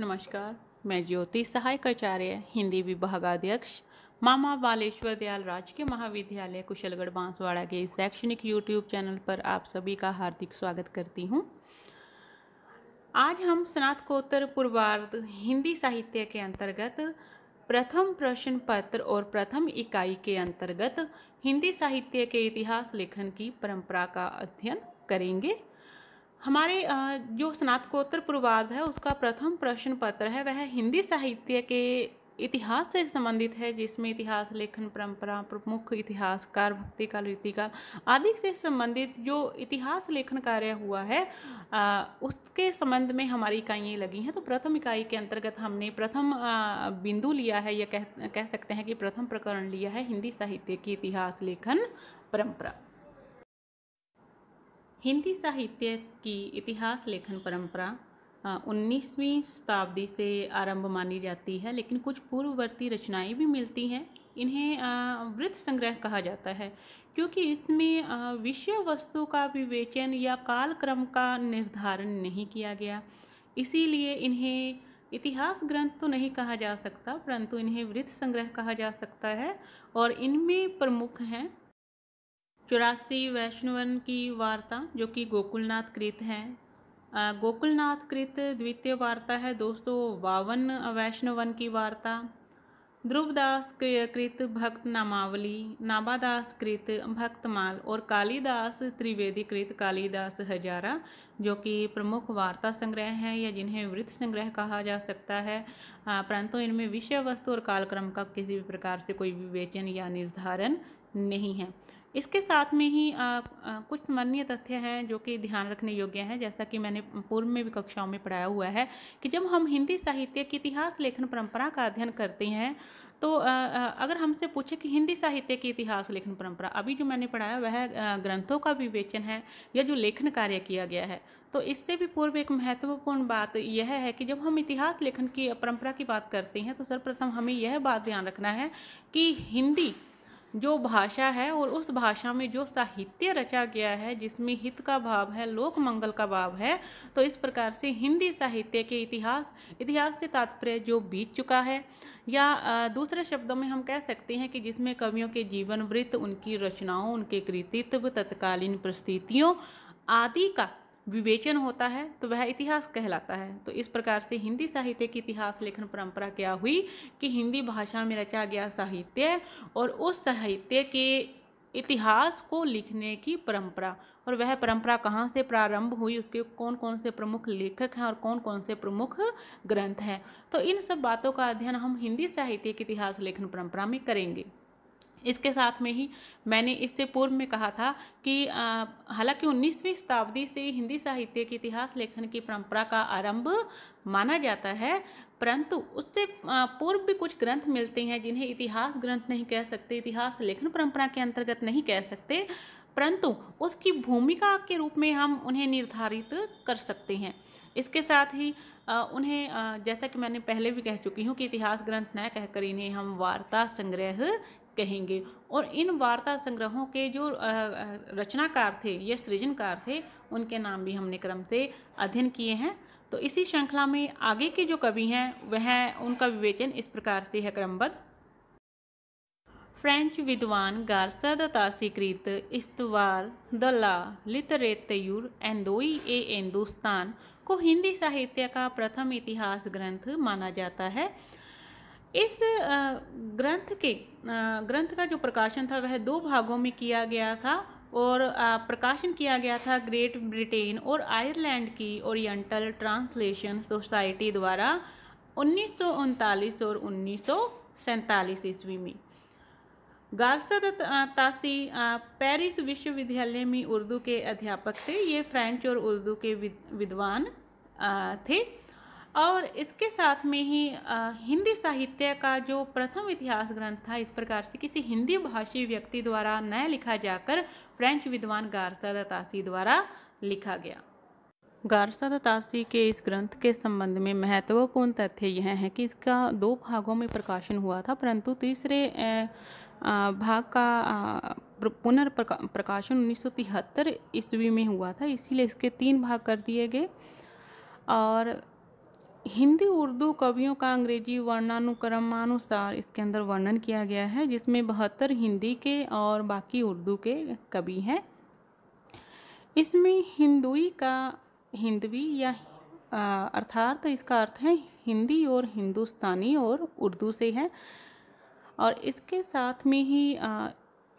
नमस्कार मैं ज्योति सहायक आचार्य हिंदी विभाग अध्यक्ष मामा बालेश्वर दयाल राजकीय महाविद्यालय कुशलगढ़ बांसवाड़ा के शैक्षणिक यूट्यूब चैनल पर आप सभी का हार्दिक स्वागत करती हूँ आज हम स्नातकोत्तर पूर्वार्ध हिंदी साहित्य के अंतर्गत प्रथम प्रश्न पत्र और प्रथम इकाई के अंतर्गत हिंदी साहित्य के इतिहास लेखन की परंपरा का अध्ययन करेंगे हमारे जो स्नातकोत्तर पूर्वार्ध है उसका प्रथम प्रश्न पत्र है वह हिंदी साहित्य के इतिहास से संबंधित है जिसमें इतिहास लेखन परंपरा प्रमुख इतिहासकार भक्ति काल रीतिकाल आदि से संबंधित जो इतिहास लेखन कार्य हुआ है आ, उसके संबंध में हमारी इकाइयाँ लगी हैं तो प्रथम इकाई के अंतर्गत हमने प्रथम बिंदु लिया है या कह कह सकते हैं कि प्रथम प्रकरण लिया है हिंदी साहित्य की इतिहास लेखन परंपरा हिंदी साहित्य की इतिहास लेखन परंपरा उन्नीसवीं शताब्दी से आरंभ मानी जाती है लेकिन कुछ पूर्ववर्ती रचनाएं भी मिलती हैं इन्हें वृत्त संग्रह कहा जाता है क्योंकि इसमें विषय वस्तु का विवेचन या कालक्रम का निर्धारण नहीं किया गया इसीलिए इन्हें इतिहास ग्रंथ तो नहीं कहा जा सकता परंतु इन्हें वृत्त संग्रह कहा जा सकता है और इनमें प्रमुख हैं चौरासी वैष्णवन की वार्ता जो कि गोकुलनाथ कृत है गोकुलनाथ कृत द्वितीय वार्ता है दोस्तों बावन वैष्णवन की वार्ता ध्रुवदास कृत भक्त नामावली नाबादास कृत भक्तमाल और कालिदास त्रिवेदी कृत कालिदास हजारा जो कि प्रमुख वार्ता संग्रह हैं या जिन्हें वृत्त संग्रह कहा जा सकता है परंतु इनमें विषय वस्तु और कालक्रम का किसी भी प्रकार से कोई विवेचन या निर्धारण नहीं है इसके साथ में ही आ, आ, कुछ स्मरणीय तथ्य हैं जो कि ध्यान रखने योग्य हैं जैसा कि मैंने पूर्व में भी कक्षाओं में पढ़ाया हुआ है कि जब हम हिंदी साहित्य की इतिहास लेखन परंपरा का अध्ययन करते हैं तो अगर हमसे पूछे कि हिंदी साहित्य की इतिहास लेखन परंपरा अभी जो मैंने पढ़ाया वह ग्रंथों का विवेचन है या जो लेखन कार्य किया गया है तो इससे भी पूर्व एक महत्वपूर्ण बात यह है कि जब हम इतिहास लेखन की परंपरा की बात करते हैं तो सर्वप्रथम हमें यह बात ध्यान रखना है कि हिंदी जो भाषा है और उस भाषा में जो साहित्य रचा गया है जिसमें हित का भाव है लोक मंगल का भाव है तो इस प्रकार से हिंदी साहित्य के इतिहास इतिहास से तात्पर्य जो बीत चुका है या दूसरे शब्दों में हम कह सकते हैं कि जिसमें कवियों के जीवन वृत्त उनकी रचनाओं उनके कृतित्व तत्कालीन परिस्थितियों आदि का विवेचन होता है तो वह इतिहास कहलाता है तो इस प्रकार से हिंदी साहित्य की इतिहास लेखन परंपरा क्या हुई कि हिंदी भाषा में रचा गया साहित्य और उस साहित्य के इतिहास को लिखने की परंपरा और वह परंपरा कहाँ से प्रारंभ हुई उसके कौन कौन से प्रमुख लेखक हैं और कौन कौन से प्रमुख ग्रंथ हैं तो इन सब बातों का अध्ययन हम हिंदी साहित्य के इतिहास लेखन परंपरा में करेंगे इसके साथ में ही मैंने इससे पूर्व में कहा था कि हालांकि 19वीं शताब्दी से हिंदी साहित्य के इतिहास लेखन की परंपरा का आरंभ माना जाता है परंतु उससे पूर्व भी कुछ ग्रंथ मिलते हैं जिन्हें इतिहास ग्रंथ नहीं कह सकते इतिहास लेखन परंपरा के अंतर्गत नहीं कह सकते परंतु उसकी भूमिका के रूप में हम उन्हें निर्धारित कर सकते हैं इसके साथ ही उन्हें जैसा कि मैंने पहले भी कह चुकी हूँ कि इतिहास ग्रंथ न कहकर इन्हें हम वार्ता संग्रह कहेंगे और इन वार्ता संग्रहों के जो रचनाकार थे या सृजनकार थे उनके नाम भी हमने क्रम से अध्ययन किए हैं तो इसी श्रृंखला में आगे के जो कवि हैं वह उनका विवेचन इस प्रकार से है क्रमबद्ध फ्रेंच विद्वान गार्सा द तासीकृत इस्तवार द ला लितरेतयुर एंदोई ए एंदोस्तान को हिंदी साहित्य का प्रथम इतिहास ग्रंथ माना जाता है इस ग्रंथ के ग्रंथ का जो प्रकाशन था वह दो भागों में किया गया था और प्रकाशन किया गया था ग्रेट ब्रिटेन और आयरलैंड की ओरिएंटल ट्रांसलेशन सोसाइटी द्वारा उन्नीस और उन्नीस ईस्वी में गार्सद तासी पेरिस विश्वविद्यालय में उर्दू के अध्यापक थे ये फ्रेंच और उर्दू के विद्वान थे और इसके साथ में ही हिंदी साहित्य का जो प्रथम इतिहास ग्रंथ था इस प्रकार से किसी हिंदी भाषी व्यक्ति द्वारा न लिखा जाकर फ्रेंच विद्वान गारसा दत्तासी द्वारा लिखा गया गारसा दत्तासी के इस ग्रंथ के संबंध में महत्वपूर्ण तथ्य यह है कि इसका दो भागों में प्रकाशन हुआ था परंतु तीसरे भाग का पुनर्प्रकाशन उन्नीस सौ तिहत्तर ईस्वी में हुआ था इसीलिए इसके तीन भाग कर दिए गए और हिंदी उर्दू कवियों का अंग्रेजी वर्णानुक्रमानुसार इसके अंदर वर्णन किया गया है जिसमें बहत्तर हिंदी के और बाकी उर्दू के कवि हैं इसमें हिंदुई का हिंदवी या अर्थात इसका अर्थ है हिंदी और हिंदुस्तानी और उर्दू से है और इसके साथ में ही आ,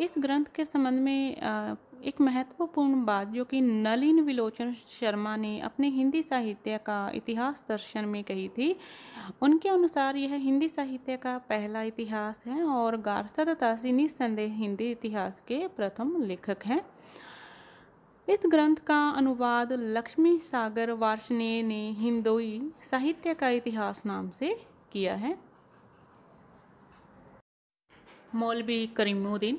इस ग्रंथ के संबंध में आ, एक महत्वपूर्ण बात जो कि नलिन विलोचन शर्मा ने अपने हिंदी साहित्य का इतिहास दर्शन में कही थी उनके अनुसार यह हिंदी साहित्य का पहला इतिहास है और गारसद तासी निस्संदेह हिंदी इतिहास के प्रथम लेखक हैं इस ग्रंथ का अनुवाद लक्ष्मी सागर वार्षणेय ने हिंदोई साहित्य का इतिहास नाम से किया है मौलवी करीमुद्दीन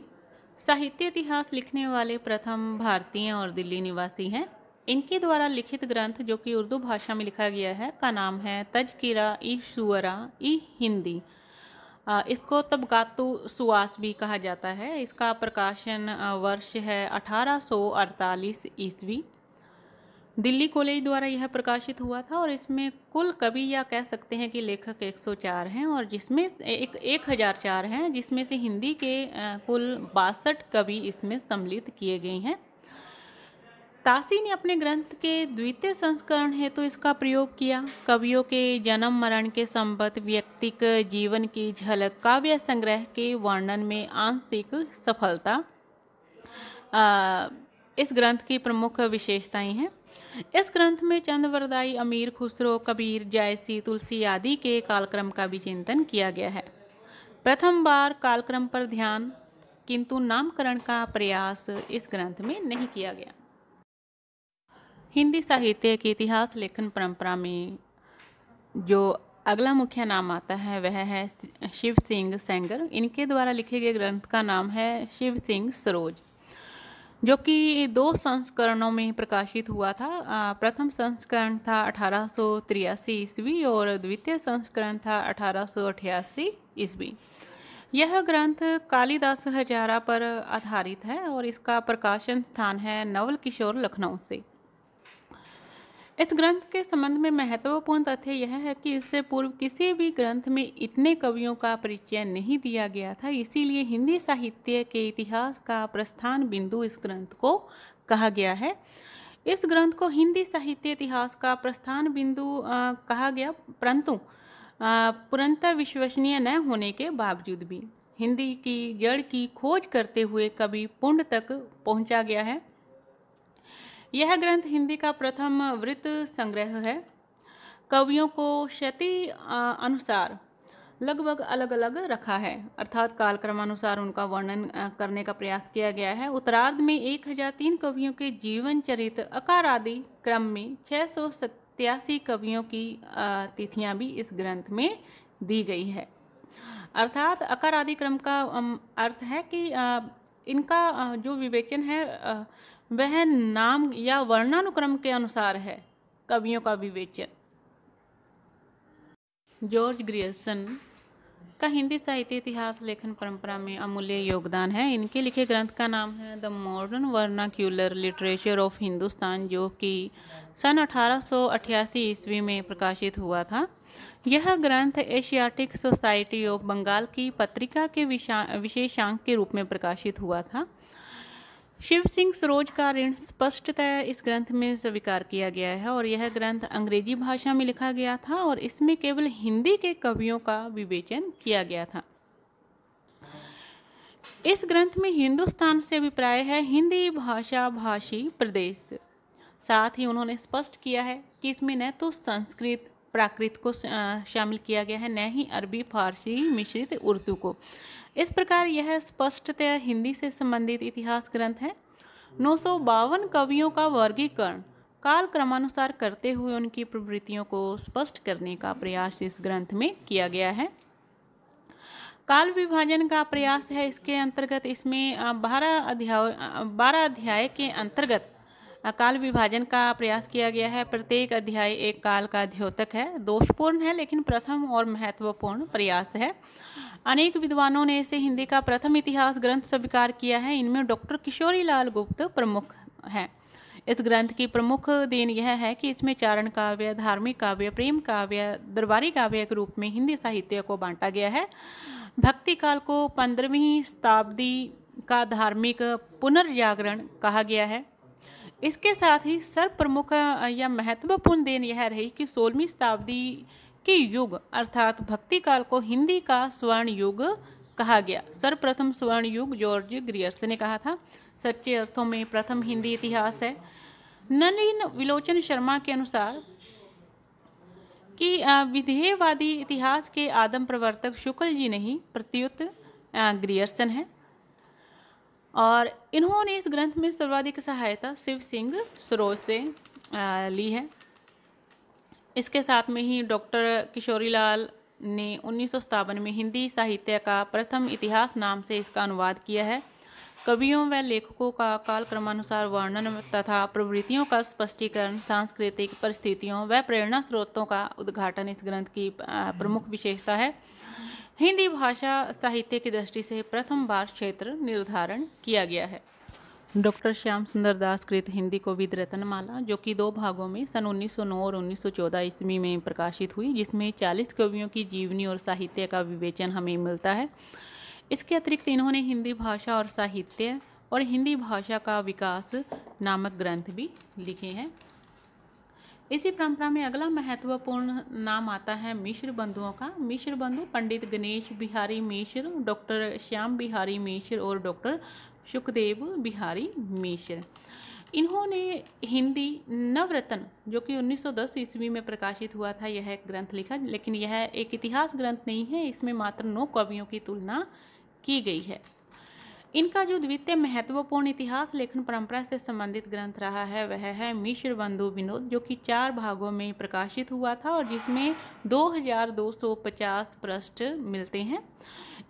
साहित्य इतिहास लिखने वाले प्रथम भारतीय और दिल्ली निवासी हैं इनके द्वारा लिखित ग्रंथ जो कि उर्दू भाषा में लिखा गया है का नाम है तजकिरा ई शुअरा ई हिंदी इसको तबकातु सुवास भी कहा जाता है इसका प्रकाशन वर्ष है 1848 ईस्वी दिल्ली कॉलेज द्वारा यह प्रकाशित हुआ था और इसमें कुल कवि या कह सकते हैं कि लेखक 104 हैं और जिसमें एक एक हज़ार चार हैं जिसमें से हिंदी के कुल बासठ कवि इसमें सम्मिलित किए गए हैं तासी ने अपने ग्रंथ के द्वितीय संस्करण हेतु तो इसका प्रयोग किया कवियों के जन्म मरण के संबद्ध व्यक्तिक जीवन की झलक काव्य संग्रह के वर्णन में आंशिक सफलता आ, इस ग्रंथ की प्रमुख विशेषताएं हैं इस ग्रंथ में चंद वरदाई अमीर खुसरो कबीर जायसी तुलसी आदि के कालक्रम का भी चिंतन किया गया है प्रथम बार कालक्रम पर ध्यान किंतु नामकरण का प्रयास इस ग्रंथ में नहीं किया गया हिंदी साहित्य के इतिहास लेखन परंपरा में जो अगला मुख्य नाम आता है वह है शिव सिंह सेंगर इनके द्वारा लिखे गए ग्रंथ का नाम है शिव सिंह सरोज जो कि दो संस्करणों में प्रकाशित हुआ था प्रथम संस्करण था अठारह ईस्वी और द्वितीय संस्करण था अठारह ईस्वी यह ग्रंथ कालिदास हजारा पर आधारित है और इसका प्रकाशन स्थान है नवल किशोर लखनऊ से इस ग्रंथ के संबंध में महत्वपूर्ण तथ्य यह है कि इससे पूर्व किसी भी ग्रंथ में इतने कवियों का परिचय नहीं दिया गया था इसीलिए हिंदी साहित्य के इतिहास का प्रस्थान बिंदु इस ग्रंथ को कहा गया है इस ग्रंथ को हिंदी साहित्य इतिहास का प्रस्थान बिंदु आ, कहा गया परंतु पुरंता विश्वसनीय न होने के बावजूद भी हिंदी की जड़ की खोज करते हुए कभी पुण्य तक पहुंचा गया है यह ग्रंथ हिंदी का प्रथम वृत्त संग्रह है कवियों को क्षति अनुसार लगभग अलग अलग रखा है अर्थात कालक्रमानुसार उनका वर्णन करने का प्रयास किया गया है उत्तरार्ध में एक हजार तीन कवियों के जीवन चरित्र अकार आदि क्रम में छः सौ सत्यासी कवियों की तिथियां भी इस ग्रंथ में दी गई है अर्थात अकार आदि क्रम का अर्थ है कि इनका जो विवेचन है वह नाम या वर्णानुक्रम के अनुसार है कवियों का विवेचन जॉर्ज ग्रियसन का हिंदी साहित्य इतिहास लेखन परंपरा में अमूल्य योगदान है इनके लिखे ग्रंथ का नाम है the Modern Vernacular Literature of Hindustan जो कि सन अठारह ईस्वी में प्रकाशित हुआ था यह ग्रंथ एशियाटिक सोसाइटी ऑफ बंगाल की पत्रिका के विशेषांक के रूप में प्रकाशित हुआ था शिव सिंह सरोज का ऋण स्पष्टतः इस ग्रंथ में स्वीकार किया गया है और यह ग्रंथ अंग्रेजी भाषा में लिखा गया था और इसमें केवल हिंदी के कवियों का विवेचन किया गया था इस ग्रंथ में हिंदुस्तान से अभिप्राय है हिंदी भाषा भाषी प्रदेश साथ ही उन्होंने स्पष्ट किया है कि इसमें न तो संस्कृत प्राकृत को शामिल किया गया है न ही अरबी फारसी मिश्रित उर्दू को इस प्रकार यह स्पष्टतः हिंदी से संबंधित इतिहास ग्रंथ है नौ कवियों का वर्गीकरण काल क्रमानुसार करते हुए उनकी प्रवृत्तियों को स्पष्ट करने का प्रयास इस ग्रंथ में किया गया है काल विभाजन का प्रयास है इसके अंतर्गत इसमें बारह अध्याय बारह अध्याय के अंतर्गत अकाल विभाजन का प्रयास किया गया है प्रत्येक अध्याय एक काल का द्योतक है दोषपूर्ण है लेकिन प्रथम और महत्वपूर्ण प्रयास है अनेक विद्वानों ने इसे हिंदी का प्रथम इतिहास ग्रंथ स्वीकार किया है इनमें डॉक्टर किशोरी लाल गुप्त प्रमुख हैं इस ग्रंथ की प्रमुख देन यह है कि इसमें चारण काव्य धार्मिक काव्य प्रेम काव्य दरबारी काव्य के रूप में हिंदी साहित्य को बांटा गया है भक्ति काल को पंद्रहवीं शताब्दी का धार्मिक पुनर्जागरण कहा गया है इसके साथ ही सर्व प्रमुख या महत्वपूर्ण देन यह रही कि सोलहवीं शताब्दी के युग अर्थात भक्ति काल को हिंदी का स्वर्ण युग कहा गया सर्वप्रथम स्वर्ण युग जॉर्ज ग्रियर्स ने कहा था सच्चे अर्थों में प्रथम हिंदी इतिहास है नलिन विलोचन शर्मा के अनुसार कि विधेयवादी इतिहास के आदम प्रवर्तक शुक्ल जी नहीं प्रत्युत ग्रियर्सन है और इन्होंने इस ग्रंथ में सर्वाधिक सहायता शिव सिंह सरोज से ली है इसके साथ में ही डॉक्टर किशोरीलाल ने उन्नीस में हिंदी साहित्य का प्रथम इतिहास नाम से इसका अनुवाद किया है कवियों व लेखकों का काल क्रमानुसार वर्णन तथा प्रवृत्तियों का स्पष्टीकरण सांस्कृतिक परिस्थितियों व प्रेरणा स्रोतों का उद्घाटन इस ग्रंथ की प्रमुख विशेषता है हिंदी भाषा साहित्य की दृष्टि से प्रथम बार क्षेत्र निर्धारण किया गया है डॉक्टर श्याम सुंदर दास कृत हिंदी कोविद रत्नमाला जो कि दो भागों में सन 1909 और 1914 ईस्वी में प्रकाशित हुई जिसमें 40 कवियों की जीवनी और साहित्य का विवेचन हमें मिलता है इसके अतिरिक्त इन्होंने हिंदी भाषा और साहित्य और हिंदी भाषा का विकास नामक ग्रंथ भी लिखे हैं इसी परंपरा में अगला महत्वपूर्ण नाम आता है मिश्र बंधुओं का मिश्र बंधु पंडित गणेश बिहारी मिश्र डॉक्टर श्याम बिहारी मिश्र और डॉक्टर सुखदेव बिहारी मिश्र इन्होंने हिंदी नवरत्न जो कि 1910 ईस्वी में प्रकाशित हुआ था यह एक ग्रंथ लिखा लेकिन यह एक इतिहास ग्रंथ नहीं है इसमें मात्र नौ कवियों की तुलना की गई है इनका जो द्वितीय महत्वपूर्ण इतिहास लेखन परंपरा से संबंधित ग्रंथ रहा है वह है मिश्र बंधु विनोद जो कि चार भागों में प्रकाशित हुआ था और जिसमें 2250 पृष्ठ मिलते हैं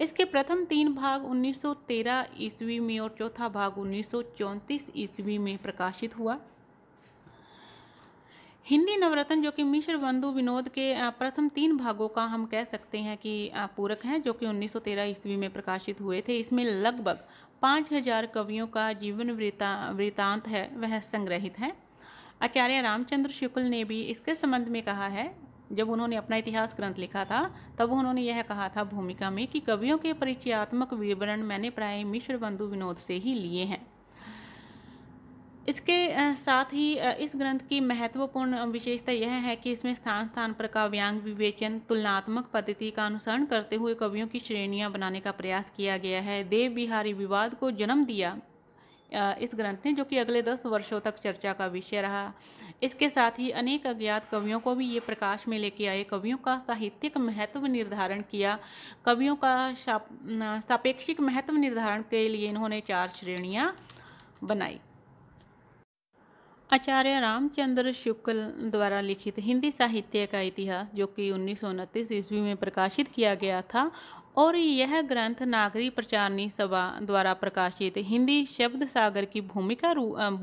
इसके प्रथम तीन भाग 1913 ईस्वी में और चौथा भाग उन्नीस ईस्वी में प्रकाशित हुआ हिंदी नवरत्न जो कि मिश्र बंधु विनोद के प्रथम तीन भागों का हम कह सकते हैं कि पूरक हैं जो कि 1913 ईस्वी में प्रकाशित हुए थे इसमें लगभग पाँच हजार कवियों का जीवन वृता वृतांत है वह संग्रहित है आचार्य रामचंद्र शुक्ल ने भी इसके संबंध में कहा है जब उन्होंने अपना इतिहास ग्रंथ लिखा था तब उन्होंने यह कहा था भूमिका में कि कवियों के परिचयात्मक विवरण मैंने प्राय मिश्र बंधु विनोद से ही लिए हैं इसके साथ ही इस ग्रंथ की महत्वपूर्ण विशेषता यह है कि इसमें स्थान स्थान पर काव्यांग विवेचन तुलनात्मक पद्धति का अनुसरण करते हुए कवियों की श्रेणियां बनाने का प्रयास किया गया है देव बिहारी विवाद को जन्म दिया इस ग्रंथ ने जो कि अगले दस वर्षों तक चर्चा का विषय रहा इसके साथ ही अनेक अज्ञात कवियों को भी ये प्रकाश में लेके आए कवियों का साहित्यिक महत्व निर्धारण किया कवियों का सापेक्षिक महत्व निर्धारण के लिए इन्होंने चार श्रेणियाँ बनाई आचार्य रामचंद्र शुक्ल द्वारा लिखित हिंदी साहित्य का इतिहास जो कि उन्नीस ईस्वी में प्रकाशित किया गया था और यह ग्रंथ नागरी प्रचारणी सभा द्वारा प्रकाशित हिंदी शब्द सागर की भूमिका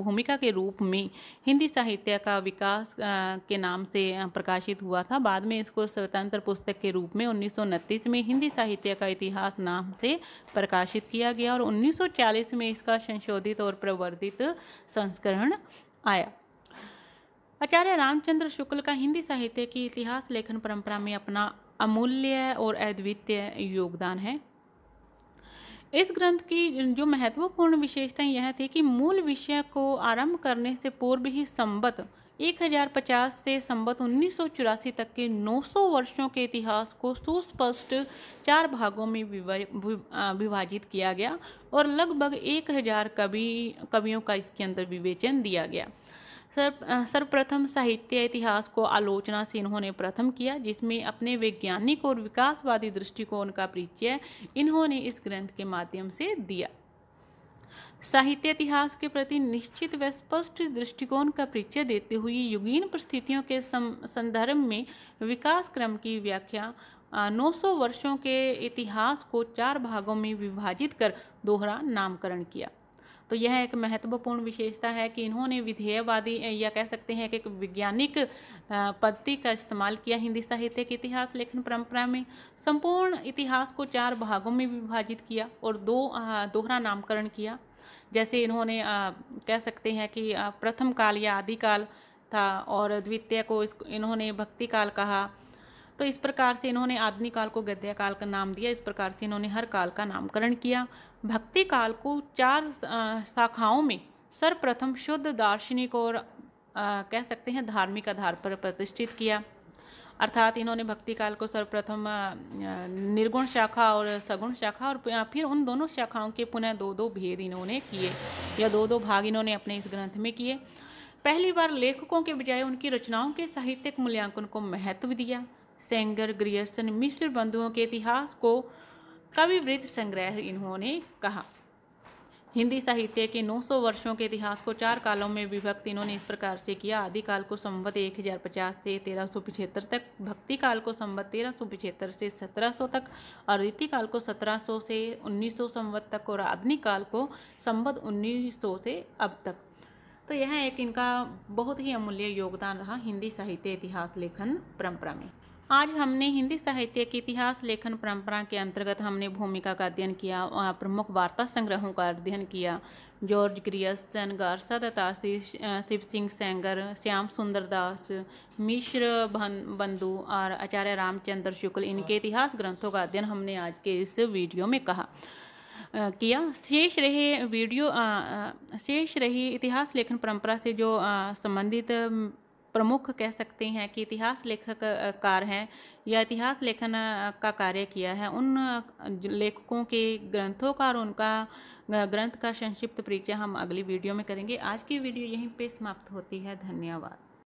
भूमिका के रूप में हिंदी साहित्य का विकास के नाम से प्रकाशित हुआ था बाद में इसको स्वतंत्र पुस्तक के रूप में उन्नीस में हिंदी साहित्य का इतिहास नाम से प्रकाशित किया गया और 1940 में इसका संशोधित और प्रवर्धित संस्करण आया आचार्य रामचंद्र शुक्ल का हिंदी साहित्य की इतिहास लेखन परंपरा में अपना अमूल्य और अद्वितीय योगदान है इस ग्रंथ की जो महत्वपूर्ण विशेषता यह थी कि मूल विषय को आरंभ करने से पूर्व ही संबद्ध 1050 से संबत उन्नीस तक के 900 वर्षों के इतिहास को सुस्पष्ट चार भागों में विभाजित किया गया और लगभग 1000 कवि कवियों का इसके अंदर विवेचन दिया गया सर सर्वप्रथम साहित्य इतिहास को आलोचना से इन्होंने प्रथम किया जिसमें अपने वैज्ञानिक और विकासवादी दृष्टिकोण का परिचय इन्होंने इस ग्रंथ के माध्यम से दिया साहित्य इतिहास के प्रति निश्चित व स्पष्ट दृष्टिकोण का परिचय देते हुए युगीन परिस्थितियों के संदर्भ में विकास क्रम की व्याख्या 900 वर्षों के इतिहास को चार भागों में विभाजित कर दोहरा नामकरण किया तो यह एक महत्वपूर्ण विशेषता है कि इन्होंने विधेयवादी या कह सकते हैं कि एक वैज्ञानिक पद्धति का इस्तेमाल किया हिंदी साहित्य के इतिहास लेखन परंपरा में संपूर्ण इतिहास को चार भागों में विभाजित किया और दो दोहरा नामकरण किया जैसे इन्होंने आ, कह सकते हैं कि प्रथम काल या आदिकाल था और द्वितीय को इस इन्होंने भक्ति काल कहा तो इस प्रकार से इन्होंने आदमी काल को गद्य काल का नाम दिया इस प्रकार से इन्होंने हर काल का नामकरण किया भक्ति काल को चार शाखाओं में सर्वप्रथम शुद्ध दार्शनिक और आ, कह सकते हैं धार्मिक आधार पर प्रतिष्ठित किया अर्थात इन्होंने भक्ति काल को सर्वप्रथम निर्गुण शाखा और सगुण शाखा और फिर उन दोनों शाखाओं के पुनः दो दो भेद इन्होंने किए या दो दो भाग इन्होंने अपने इस ग्रंथ में किए पहली बार लेखकों के बजाय उनकी रचनाओं के साहित्यिक मूल्यांकन को महत्व दिया सेंगर ग्रियर्सन मिश्र बंधुओं के इतिहास को कविवृत्त संग्रह इन्होंने कहा हिंदी साहित्य के 900 वर्षों के इतिहास को चार कालों में विभक्त इन्होंने इस प्रकार से किया आदिकाल को संवत एक से 1375 तक भक्ति काल को संवत 1375 से सौ तक और रीति काल को सौ से सौ संवत तक और आधुनिक काल को संवत सौ से अब तक तो यह एक इनका बहुत ही अमूल्य योगदान रहा हिंदी साहित्य इतिहास लेखन परंपरा में आज हमने हिंदी साहित्य के इतिहास लेखन परंपरा के अंतर्गत हमने भूमिका का अध्ययन किया और प्रमुख वार्ता संग्रहों का अध्ययन किया जॉर्ज ग्रियस चनगर सदता शिव सिंह सेंगर श्याम सुंदर दास मिश्र बंधु और आचार्य रामचंद्र शुक्ल इनके इतिहास ग्रंथों का अध्ययन हमने आज के इस वीडियो में कहा किया शेष रहे वीडियो शेष रही इतिहास लेखन परंपरा से जो संबंधित प्रमुख कह सकते हैं कि इतिहास लेखक कार हैं या इतिहास लेखन का कार्य किया है उन लेखकों के ग्रंथों का और उनका ग्रंथ का संक्षिप्त परिचय हम अगली वीडियो में करेंगे आज की वीडियो यहीं पे समाप्त होती है धन्यवाद